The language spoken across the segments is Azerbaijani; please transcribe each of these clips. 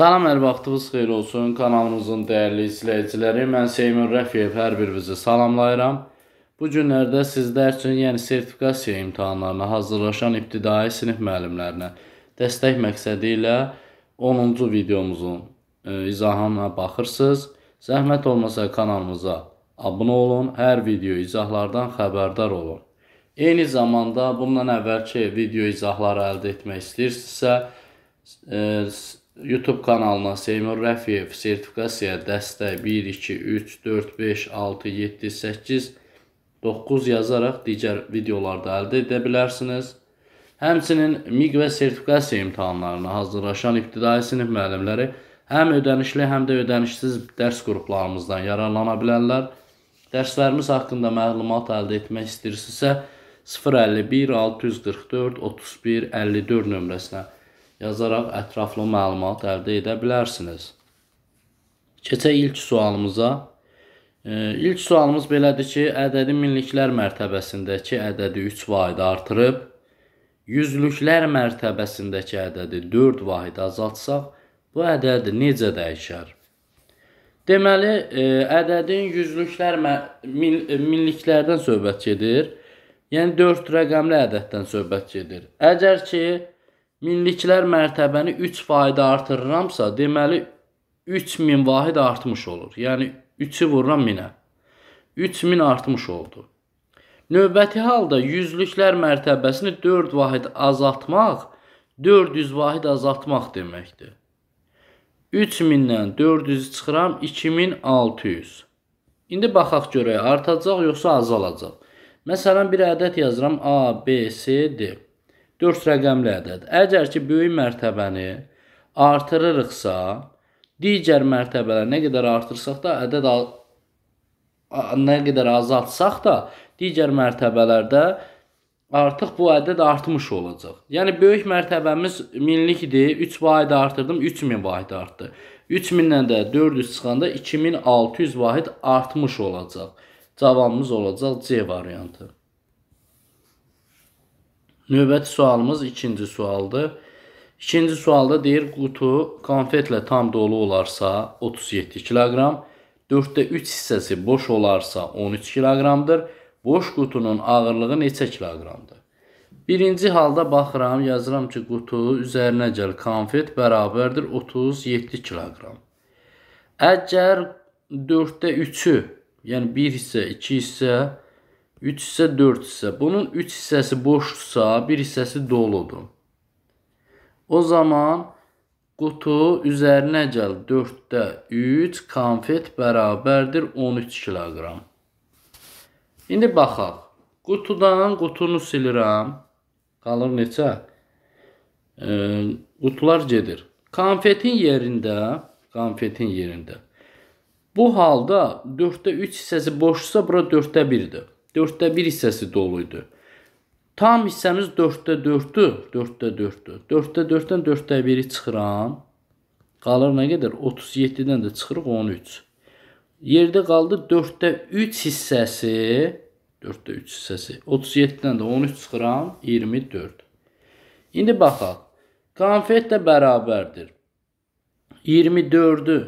Salam, hər vaxtınız xeyir olsun. Kanalımızın dəyərli izləyiciləri, mən Seymur Rəfiyev hər birinizi salamlayıram. Bu günlərdə sizlər üçün, yəni sertifikasiya imtahanlarına hazırlaşan ibtidai sinif müəllimlərinə dəstək məqsədi ilə 10-cu videomuzun e, izahına baxırsınız. Zəhmət olmasa kanalımıza abunə olun, hər video izahlardan xəbərdar olun. Eyni zamanda bundan əvvəlki video izahları əldə etmək istəyirsinizsə, e, YouTube kanalına Seymur Rəfiyev sertifikasiya dəstək 1, 2, 3, 4, 5, 6, 7, 8, 9 yazaraq digər videolarda əldə edə bilərsiniz. Həmçinin MİQ və sertifikasiya imtahanlarına hazırlaşan ibtidai sinif müəllimləri həm ödənişli, həm də ödənişsiz dərs qruplarımızdan yararlana bilərlər. Dərslərimiz haqqında məlumat əldə etmək istəyirsinizsə 051 644 31 54 nömrəsinə yazaraq ətraflı məlumat əldə edə bilərsiniz. Keçək ilk sualımıza. E, ilk sualımız belədir ki, ədədi minliklər mərtəbəsindəki ədədi 3 vahid artırıb, yüzlüklər mərtəbəsindəki ədədi 4 vahid azaltsaq, bu ədəd necə dəyişər? Deməli, e, ədədin yüzlüklər e, minliklərdən söhbət gedir. Yəni 4 rəqəmli ədəddən söhbət gedir. Əgər ki, minliklər mərtəbəni 3 faizə artırıramsa, deməli 3000 vahid artmış olur. Yəni 3-ü vururam 1000-ə. 3000 artmış oldu. Növbəti halda yüzlüklər mərtəbəsini 4 vahid azaltmaq 400 vahid azaltmaq deməkdir. 3000-dən 400-ü çıxıram 2600. İndi baxaq görək artacaq yoxsa azalacaq. Məsələn bir ədəd yazıram A, B, C, D. 4 rəqəmli ədəd. Əgər ki böyük mərtəbəni artırırıqsa, digər mərtəbələr nə qədər artırsaq da ədəd nə qədər azaltsaq da digər mərtəbələrdə artıq bu ədəd artmış olacaq. Yəni böyük mərtəbəmiz 1000lik idi. 3 vahid artırdım, 3000 vahid artdı. 3000-dən də 400 çıxanda 2600 vahid artmış olacaq. Cavabımız olacaq C variantı. Növbəti sualımız ikinci sualdır. İkinci sualda deyir qutu konfetlə tam dolu olarsa 37 kiloqram, 4də 3 hissəsi boş olarsa 13 kiloqramdır. Boş qutunun ağırlığı neçə kiloqramdır? Birinci halda baxıram, yazıram ki, qutu üzərinə gəl konfet bərabərdir 37 kiloqram. Əgər 4də 3-ü, yəni 1 hissə, 2 hissə 3 hissə 4 hissə. Bunun 3 hissəsi boşdursa, 1 hissəsi doludur. O zaman qutu üzərinə gəl 4-də 3 konfet bərabərdir 13 kiloqram. İndi baxaq. Qutudan qutunu silirəm. Qalır neçə? E, qutular gedir. Konfetin yerində, konfetin yerində. Bu halda 4-də 3 hissəsi boşsa, bura 4-də 1-dir. 4də 1 hissəsi dolu idi. Tam hissəmiz 4də 4-dü, 4də 4-dü. 4də 4-dən 4də 1-i çıxıram. Qalır nə qədər? 37-dən də çıxırıq 13. Yerdə qaldı 4də 3 hissəsi. 4də 3 hissəsi. 37-dən də 13 çıxıram, 24. İndi baxaq. Konfet də bərabərdir. 24-ü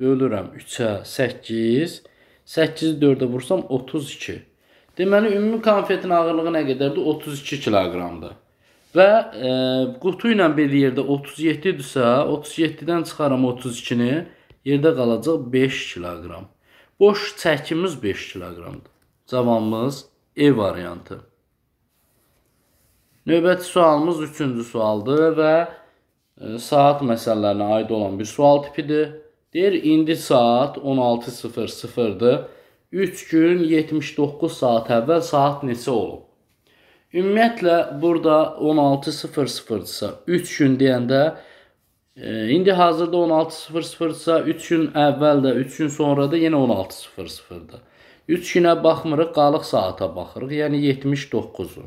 bölürəm 3-ə 8. 8-i 4-ə vursam 32. Deməli, ümumi konfetin ağırlığı nə qədərdir? 32 kiloqramdır. Və e, qutu ilə bir yerdə 37-dirsə, 37-dən çıxaram 32-ni, yerdə qalacaq 5 kiloqram. Boş çəkimiz 5 kiloqramdır. Cavabımız E variantı. Növbəti sualımız 3-cü sualdır və e, saat məsələlərinə aid olan bir sual tipidir. Deyir, indi saat 16.00-dır 3 gün 79 saat əvvəl saat neçə olub? Ümumiyyətlə burada 16:00-dsa 3 gün deyəndə e, indi hazırda 16:00-dsa 3 gün əvvəl də 3 gün sonra da yenə 16:00-da. 3 günə baxmırıq, qalıq saata baxırıq, yəni 79-u.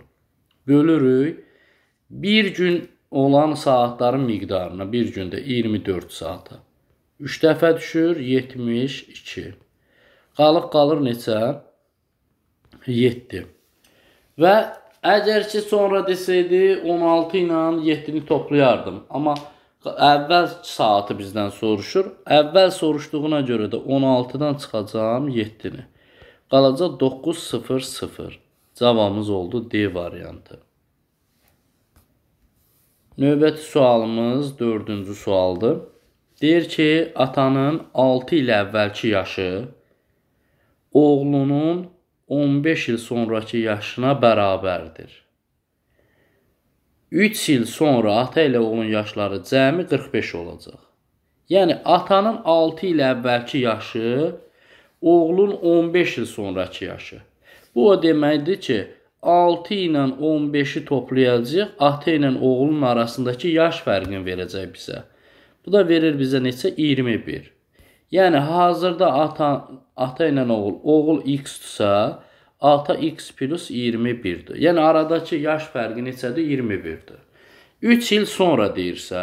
Bölürük 1 gün olan saatların miqdarına, bir gündə 24 saata. 3 dəfə düşür 72. Qalıq qalır neçə? 7. Və əgər ki, sonra desəydi, 16 ilə 7-ni toplayardım. Amma əvvəl saatı bizdən soruşur. Əvvəl soruşduğuna görə də 16-dan çıxacağım 7-ni. Qalacaq 9, 0, 0. Cavabımız oldu D variantı. Növbəti sualımız 4-cü sualdır. Deyir ki, atanın 6 il əvvəlki yaşı oğlunun 15 il sonrakı yaşına bərabərdir. 3 il sonra ata ilə oğlun yaşları cəmi 45 olacaq. Yəni atanın 6 il əvvəlki yaşı oğlun 15 il sonrakı yaşı. Bu o deməkdir ki, 6 ilə 15-i toplayacağıq, ata ilə oğlun arasındakı yaş fərqini verəcək bizə. Bu da verir bizə neçə? 21. Yəni hazırda ata ata ilə oğul, oğul x-dirsə, ata x plus 21-dir. Yəni aradakı yaş fərqi neçədir? 21-dir. 3 il sonra deyirsə,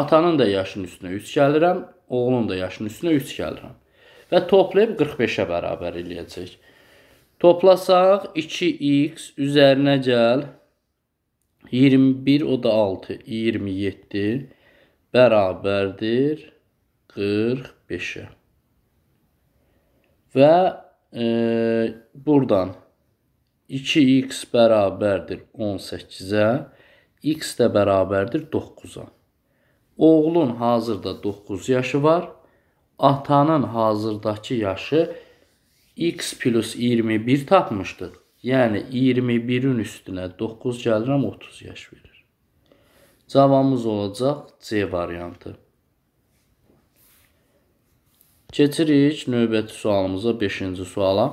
atanın da yaşının üstünə 3 gəlirəm, oğlun da yaşının üstünə 3 gəlirəm. Və toplayıb 45-ə bərabər eləyəcək. Toplasaq 2x üzərinə gəl 21 o da 6 27 bərabərdir 45. 5-ə. Və e, buradan 2x bərabərdir 18-ə, x də bərabərdir 9-a. Oğlun hazırda 9 yaşı var, atanın hazırdakı yaşı x plus 21 tapmışdır. Yəni 21-in üstünə 9 gəlirəm 30 yaş verir. Cavabımız olacaq C variantı. Keçirik növbəti sualımıza, 5-ci suala.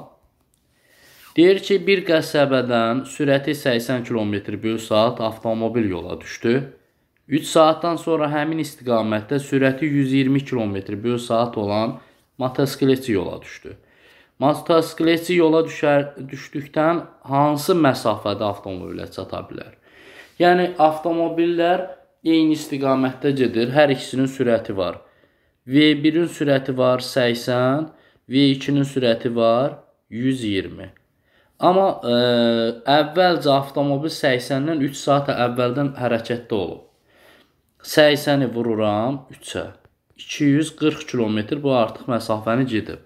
Deyir ki, bir qəsəbədən sürəti 80 km/saat avtomobil yola düşdü. 3 saatdan sonra həmin istiqamətdə sürəti 120 km/saat olan motosikletçi yola düşdü. Motosikletçi yola düşər, düşdükdən hansı məsafədə avtomobilə çata bilər? Yəni avtomobillər eyni istiqamətdə gedir, hər ikisinin sürəti var. V1-in sürəti var 80, V2-nin sürəti var 120. Amma ə, e, əvvəlcə avtomobil 80-dən 3 saat əvvəldən hərəkətdə olub. 80-i vururam 3-ə. 240 kilometr bu artıq məsafəni gedib.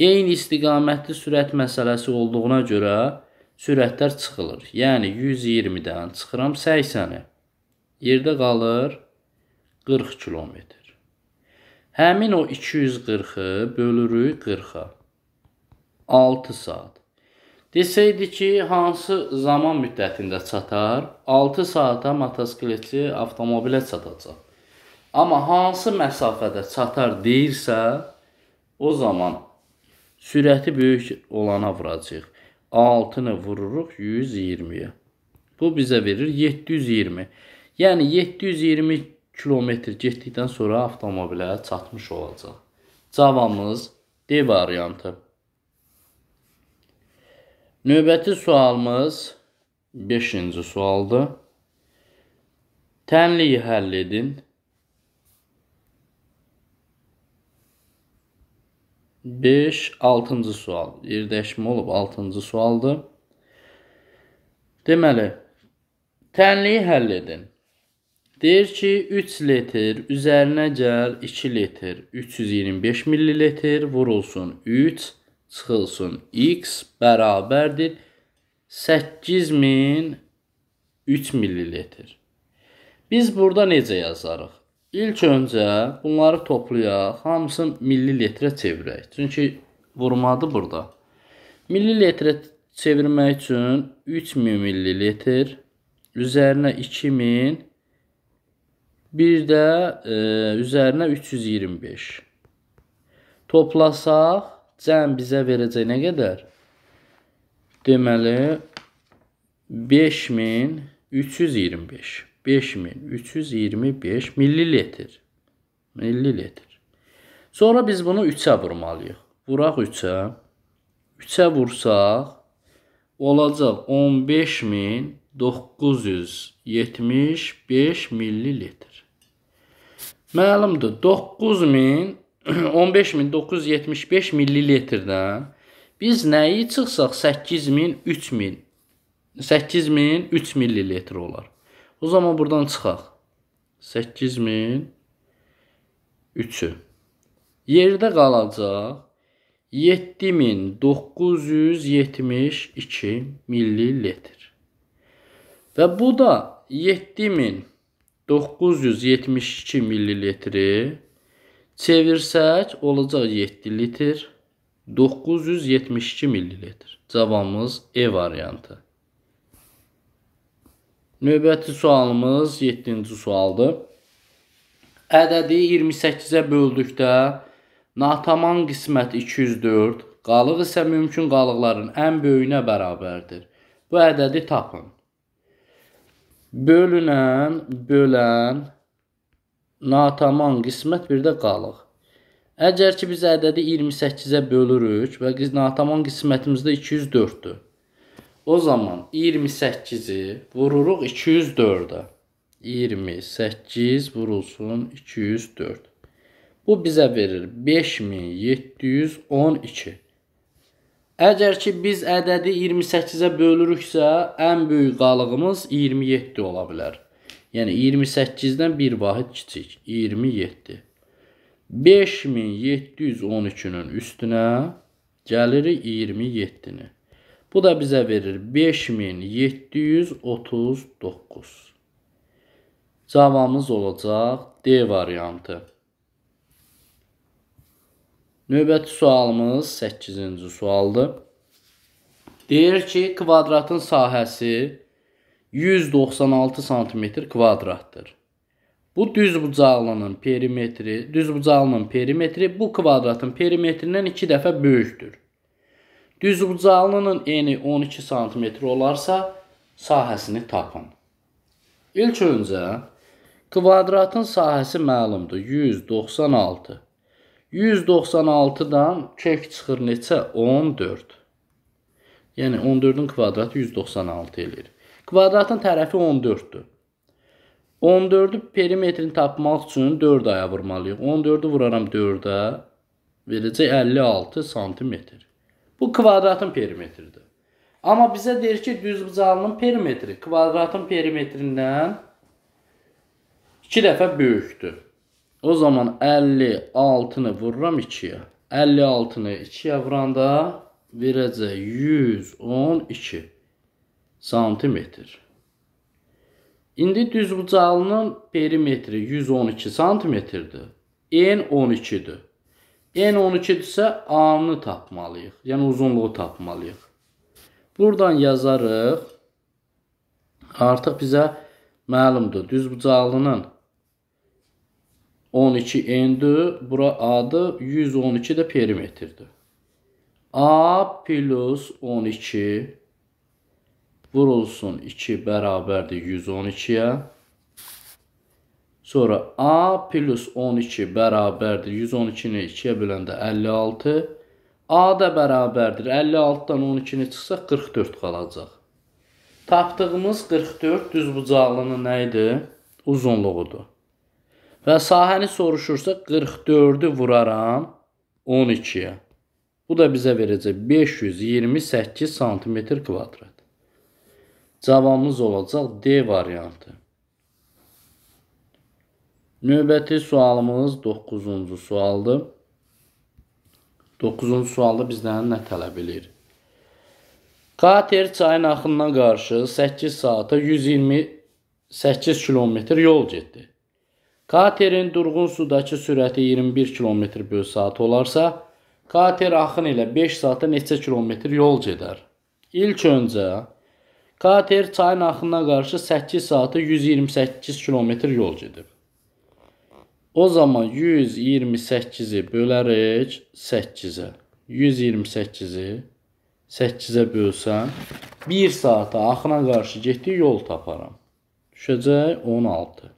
Eyni istiqamətli sürət məsələsi olduğuna görə sürətlər çıxılır. Yəni 120-dən çıxıram 80-ə. Yerdə qalır 40 kilometr. Həmin o 240-ı bölürük 40-a. 6 saat. Desəydi ki, hansı zaman müddətində çatar? 6 saata motosikletçi avtomobilə çatacaq. Amma hansı məsafədə çatar deyirsə, o zaman sürəti böyük olana vuracağıq. 6-nı vururuq 120-yə. Bu bizə verir 720. Yəni 720 kilometr getdikdən sonra avtomobilə çatmış olacaq. Cavabımız D variantı. Növbəti sualımız 5-ci sualdır. Tənliyi həll edin. Beş, altıncı sual. Yerdəşmə olub altıncı sualdır. Deməli, tənliyi həll edin. Deyir ki, 3 litr üzərinə gəl 2 litr 325 ml vurulsun 3 çıxılsın x bərabərdir 8003 ml. Biz burada necə yazarıq? İlk öncə bunları toplayaq, hamısını millilitrə çevirək. Çünki vurmadı burada. Millilitrə çevirmək üçün 3000 ml üzərinə 2000 Bir də e, üzərinə 325. Toplasaq, cəm bizə verəcək nə qədər? Deməli, 5325. 5325 millilitr. Millilitr. Sonra biz bunu 3-ə vurmalıyıq. Vuraq 3-ə. 3-ə vursaq, olacaq 15975 millilitr. Məlumdur, 9000 15975 millilitrdən biz nəyi çıxsaq 8000 3000 8000 3 millilitr olar. O zaman buradan çıxaq. 8000 3-ü. Yerdə qalacaq 7972 millilitr. Və bu da 7000 972 millilitri çevirsək olacaq 7 litr. 972 millilitr. Cavabımız E variantı. Növbəti sualımız 7-ci sualdır. Ədədi 28-ə böldükdə nataman qismət 204, qalıq isə mümkün qalıqların ən böyüyünə bərabərdir. Bu ədədi tapın. Bölünən, bölən, nataman qismət bir də qalıq. Əgər ki biz ədədi 28-ə bölürük və nataman qismətimizdə 204-dür. O zaman 28-i vururuq 204-ə. 28 vurulsun 204. Bu bizə verir 5712. Əgər ki, biz ədədi 28-ə bölürüksə, ən böyük qalığımız 27 ola bilər. Yəni, 28-dən bir vahid kiçik, 27. 5713-ünün üstünə gəlirik 27-ni. Bu da bizə verir 5739. Cavabımız olacaq D variantı. Növbəti sualımız 8-ci sualdır. Deyir ki, kvadratın sahəsi 196 sm kvadratdır. Bu düz bucaqlının perimetri, düz bucaqlının perimetri bu kvadratın perimetrindən 2 dəfə böyükdür. Düz bucaqlının eni 12 sm olarsa, sahəsini tapın. İlk öncə kvadratın sahəsi məlumdur, 196 196-dan kök çıxır neçə? 14. Yəni 14-ün kvadratı 196 eləyir. Kvadratın tərəfi 14-dür. 14-ü perimetrini tapmaq üçün 4 aya vurmalıyıq. 14-ü vuraram 4-ə, verəcək 56 sm. Bu kvadratın perimetridir. Amma bizə deyir ki, düzbucağının perimetri kvadratın perimetrindən 2 dəfə böyükdür. O zaman 56-nı vururam 2-yə. 56-nı 2-yə vuranda verəcək 112 santimetr. İndi düzbucağının perimetri 112 santimetrdir. N 12-dir. N 12-dirsə A-nı tapmalıyıq. Yəni uzunluğu tapmalıyıq. Buradan yazarıq. Artıq bizə məlumdur. Düzbucağının perimetri 12N-dir. Bura A-dır. 112 də perimetrdir. A plus 12 vurulsun 2 bərabərdir 112-yə. Sonra A plus 12 bərabərdir 112-ni 2-yə böləndə 56. A da bərabərdir 56-dan 12-ni çıxsa 44 qalacaq. Tapdığımız 44 düz bucaqlının nə idi? Uzunluğudur. Və sahəni soruşursa 44-ü vuraram 12-yə. Bu da bizə verəcək 528 sm kvadrat. Cavabımız olacaq D variantı. Növbəti sualımız 9-cu sualdır. 9-cu sualda bizdən nə tələb eləyir? Qater çayın axınına qarşı 8 saata 128 km yol getdi. Katerin durğun sudakı sürəti 21 km/saat olarsa, kater axın ilə 5 saata neçə kilometr yol gedər? İlk öncə kater çayın axınına qarşı 8 saata 128 kilometr yol gedib. O zaman 128-i bölərək 8-ə. 128-i 8-ə bölsən 1 saata axına qarşı getdiyi yol taparam. Düşəcək 16.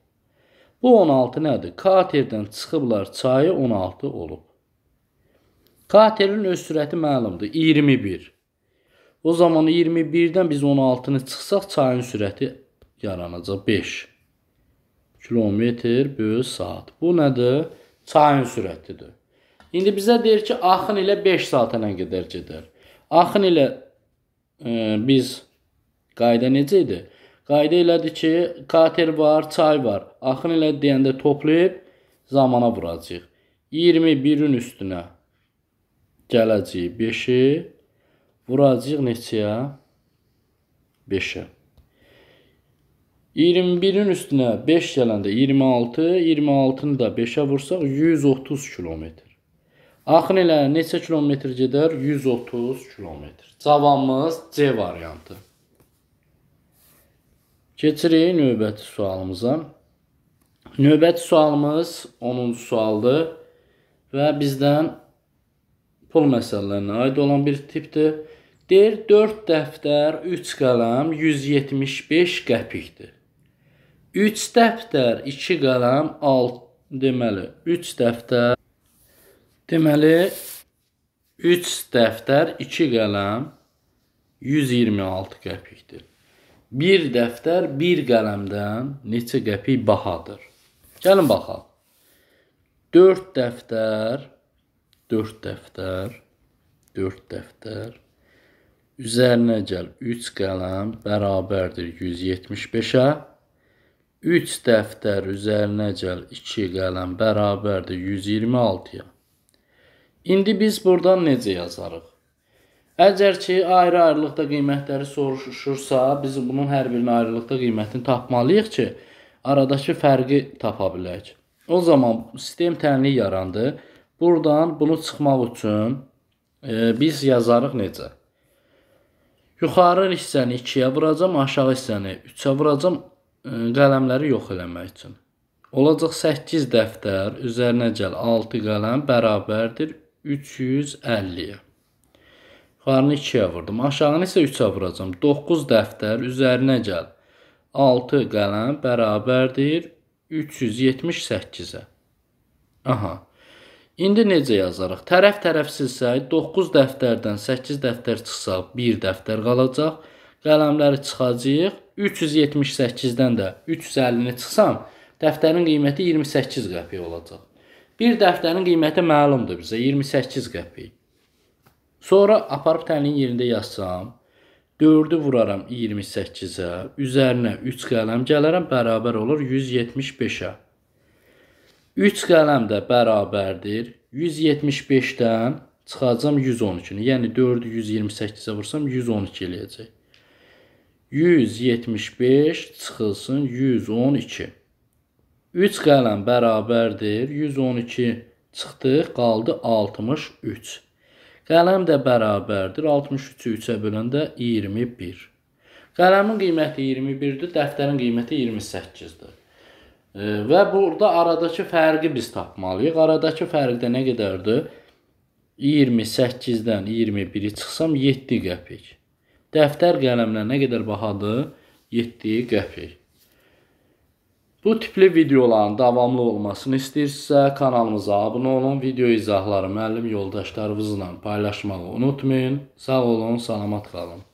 Bu 16 nədir? Katerdən çıxıblar çayı 16 olub. Katerin öz sürəti məlumdur 21. O zaman 21-dən biz 16-nı çıxsaq çayın sürəti yaranacaq 5 kilometr bölü saat. Bu nədir? Çayın sürətidir. İndi bizə deyir ki, axın ilə 5 saata nə qədər gedər? Axın ilə e, biz qayda necə idi? Qayda elədir ki, kater var, çay var. Axın elə deyəndə toplayıb zamana vuracağıq. 21-in üstünə gələcəyik 5-i vuracağıq neçəyə? 5-ə. 21-in üstünə 5 gələndə 26, 26-nı da 5-ə vursaq 130 kilometr. Axın elə neçə kilometr gedər? 130 kilometr. Cavabımız C variantı. Keçirik növbəti sualımıza. Növbəti sualımız 10-cu sualdır və bizdən pul məsələlərinə aid olan bir tipdir. Deyir 4 dəftər, 3 qələm 175 qəpikdir. 3 dəftər, 2 qələm 6 deməli 3 dəftər deməli 3 dəftər, 2 qələm 126 qəpikdir. Bir dəftər bir qələmdən neçə qəpik bahadır? Gəlin baxaq. 4 dəftər 4 dəftər 4 dəftər üzərinə gəl 3 qələm bərabərdir 175-ə. 3 dəftər üzərinə gəl 2 qələm bərabərdir 126-ya. İndi biz burdan necə yazarıq? Əgər ki, ayrı-ayrılıqda qiymətləri soruşursa, biz bunun hər birinin ayrılıqda qiymətini tapmalıyıq ki, aradakı fərqi tapa bilək. O zaman sistem tənliyi yarandı. Burdan bunu çıxmaq üçün e, biz yazarıq necə? Yuxarı hissəni 2-yə vuracam, aşağı hissəni 3-ə vuracam e, qələmləri yox eləmək üçün. Olacaq 8 dəftər, üzərinə gəl 6 qələm bərabərdir 350-yə. Yuxarını 2-yə vurdum. Aşağını isə 3-ə vuracam. 9 dəftər üzərinə gəl. 6 qələm bərabərdir 378-ə. Aha. İndi necə yazarıq? Tərəf tərəfsizsə 9 dəftərdən 8 dəftər çıxsa 1 dəftər qalacaq. Qələmləri çıxacağıq. 378-dən də 350-ni çıxsam, dəftərin qiyməti 28 qəpik olacaq. Bir dəftərin qiyməti məlumdur bizə 28 qəpik. Sonra aparıb tənliyin yerində yazsam, 4-ü vuraram 28-ə, üzərinə 3 qələm gələrəm, bərabər olur 175-ə. 3 qələm də bərabərdir 175-dən çıxacam 112-ni. Yəni 4-ü 128-ə vursam 112 eləyəcək. 175 çıxılsın 112. 3 qələm bərabərdir 112 çıxdıq, qaldı 63. Qələm də bərabərdir 63-ü 3-ə böləndə 21. Qələmin qiyməti 21-dir, dəftərin qiyməti 28-dir. E, və burada aradakı fərqi biz tapmalıyıq. Aradakı fərq də nə qədərdir? 28-dən 21-i çıxsam 7 qəpik. Dəftər qələmlə nə qədər bahadır? 7 qəpik. Bu tipli videoların davamlı olmasını istəyirsinizsə, kanalımıza abunə olun, video izahları müəllim yoldaşlarınızla paylaşmağı unutmayın. Sağ olun, salamat qalın.